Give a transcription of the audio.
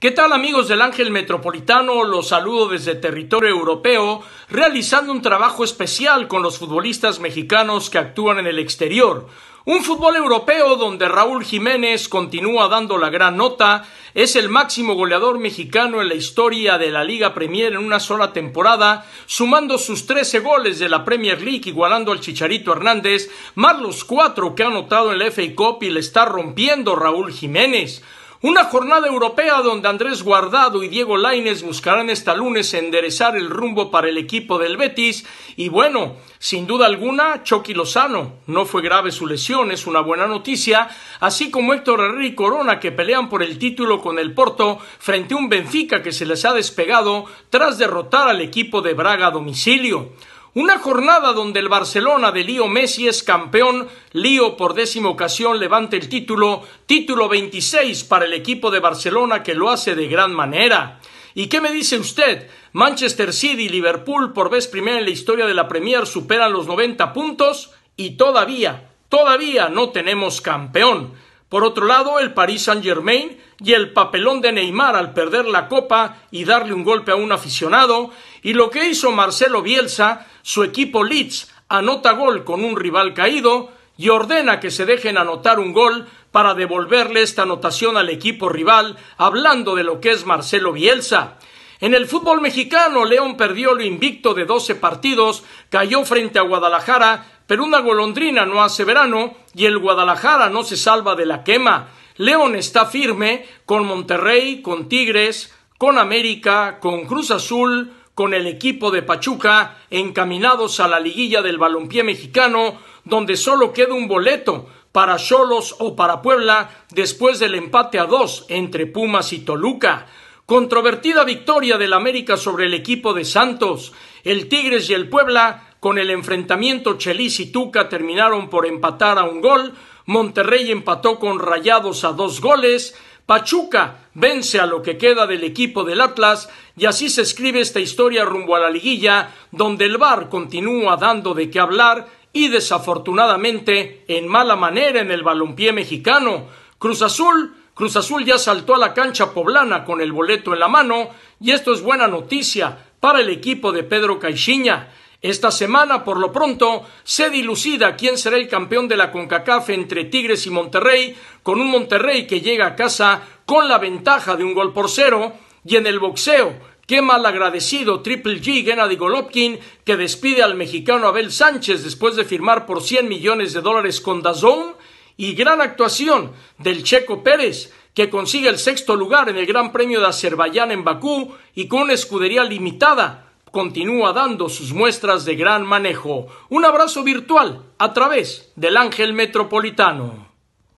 ¿Qué tal amigos del Ángel Metropolitano? Los saludo desde territorio europeo, realizando un trabajo especial con los futbolistas mexicanos que actúan en el exterior. Un fútbol europeo donde Raúl Jiménez continúa dando la gran nota, es el máximo goleador mexicano en la historia de la Liga Premier en una sola temporada, sumando sus 13 goles de la Premier League, igualando al Chicharito Hernández, más los cuatro que ha anotado en la FA Cup y le está rompiendo Raúl Jiménez. Una jornada europea donde Andrés Guardado y Diego Lainez buscarán esta lunes enderezar el rumbo para el equipo del Betis. Y bueno, sin duda alguna, Chucky Lozano. No fue grave su lesión, es una buena noticia. Así como Héctor Herrera y Corona que pelean por el título con el Porto frente a un Benfica que se les ha despegado tras derrotar al equipo de Braga a domicilio. Una jornada donde el Barcelona de Lío Messi es campeón, Lío por décima ocasión levanta el título, título 26 para el equipo de Barcelona que lo hace de gran manera. ¿Y qué me dice usted? Manchester City y Liverpool por vez primera en la historia de la Premier superan los 90 puntos y todavía, todavía no tenemos campeón. Por otro lado, el Paris Saint-Germain y el papelón de Neymar al perder la copa y darle un golpe a un aficionado, y lo que hizo Marcelo Bielsa, su equipo Leeds anota gol con un rival caído y ordena que se dejen anotar un gol para devolverle esta anotación al equipo rival, hablando de lo que es Marcelo Bielsa. En el fútbol mexicano, León perdió lo invicto de 12 partidos, cayó frente a Guadalajara pero una golondrina no hace verano y el Guadalajara no se salva de la quema. León está firme con Monterrey, con Tigres, con América, con Cruz Azul, con el equipo de Pachuca, encaminados a la liguilla del balompié mexicano, donde solo queda un boleto para Cholos o para Puebla después del empate a dos entre Pumas y Toluca. Controvertida victoria del América sobre el equipo de Santos. El Tigres y el Puebla con el enfrentamiento Chelis y Tuca terminaron por empatar a un gol, Monterrey empató con Rayados a dos goles, Pachuca vence a lo que queda del equipo del Atlas y así se escribe esta historia rumbo a la liguilla, donde el VAR continúa dando de qué hablar y desafortunadamente en mala manera en el balompié mexicano. Cruz Azul Cruz Azul ya saltó a la cancha poblana con el boleto en la mano y esto es buena noticia para el equipo de Pedro Caixinha. Esta semana, por lo pronto, se dilucida quién será el campeón de la CONCACAF entre Tigres y Monterrey, con un Monterrey que llega a casa con la ventaja de un gol por cero, y en el boxeo, Qué mal agradecido Triple G Gennady Golovkin que despide al mexicano Abel Sánchez después de firmar por 100 millones de dólares con Dazón y gran actuación del Checo Pérez que consigue el sexto lugar en el Gran Premio de Azerbaiyán en Bakú y con una escudería limitada continúa dando sus muestras de gran manejo. Un abrazo virtual a través del Ángel Metropolitano.